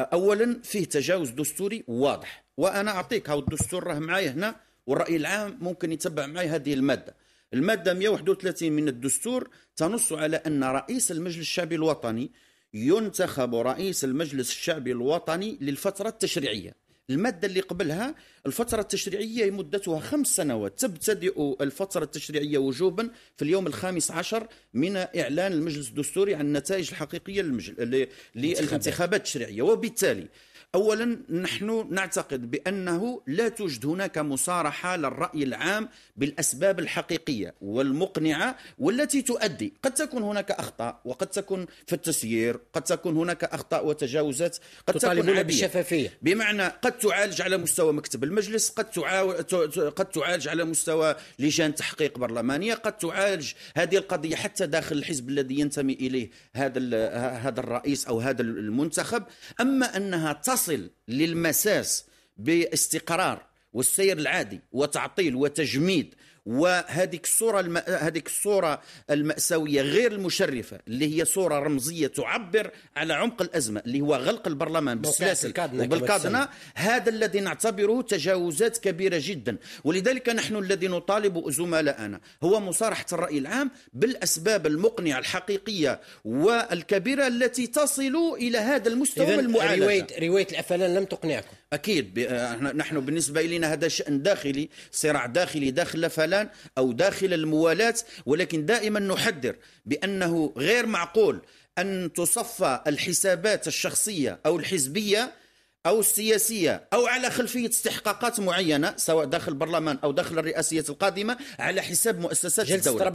اولا فيه تجاوز دستوري واضح وانا اعطيك هاو الدستور راه معايا هنا والراي العام ممكن يتبع معي هذه الماده الماده 131 من الدستور تنص على ان رئيس المجلس الشعبي الوطني ينتخب رئيس المجلس الشعبي الوطني للفتره التشريعيه المادة اللي قبلها الفترة التشريعية مدتها خمس سنوات تبتدئ الفترة التشريعية وجوبا في اليوم الخامس عشر من إعلان المجلس الدستوري عن النتائج الحقيقية للانتخابات التشريعية وبالتالي اولا نحن نعتقد بانه لا توجد هناك مصارحه للراي العام بالاسباب الحقيقيه والمقنعه والتي تؤدي قد تكون هناك اخطاء وقد تكون في التسيير قد تكون هناك اخطاء وتجاوزات قد تكون بالشفافيه بمعنى قد تعالج على مستوى مكتب المجلس قد قد تعالج على مستوى لجان تحقيق برلمانيه قد تعالج هذه القضيه حتى داخل الحزب الذي ينتمي اليه هذا هذا الرئيس او هذا المنتخب اما انها تصل نصل للمساس باستقرار والسير العادي وتعطيل وتجميد وهذيك الصورة الم... هذيك الصورة المأساوية غير المشرفة اللي هي صورة رمزية تعبر على عمق الأزمة اللي هو غلق البرلمان بالسلاسل وبالكادنا هذا الذي نعتبره تجاوزات كبيرة جدا ولذلك نحن الذي نطالب زملائنا هو مصارحة الرأي العام بالأسباب المقنعة الحقيقية والكبيرة التي تصل إلى هذا المستوى المعالجة رواية, رواية الأفلان لم تقنعكم أكيد ب... نحن بالنسبة إلينا هذا شأن داخلي صراع داخلي داخل الأفلان الإعلان أو داخل الموالاة ولكن دائما نحذر بأنه غير معقول أن تصفى الحسابات الشخصية أو الحزبية أو السياسية أو على خلفية استحقاقات معينة سواء داخل البرلمان أو داخل الرئاسية القادمة على حساب مؤسسات الدولة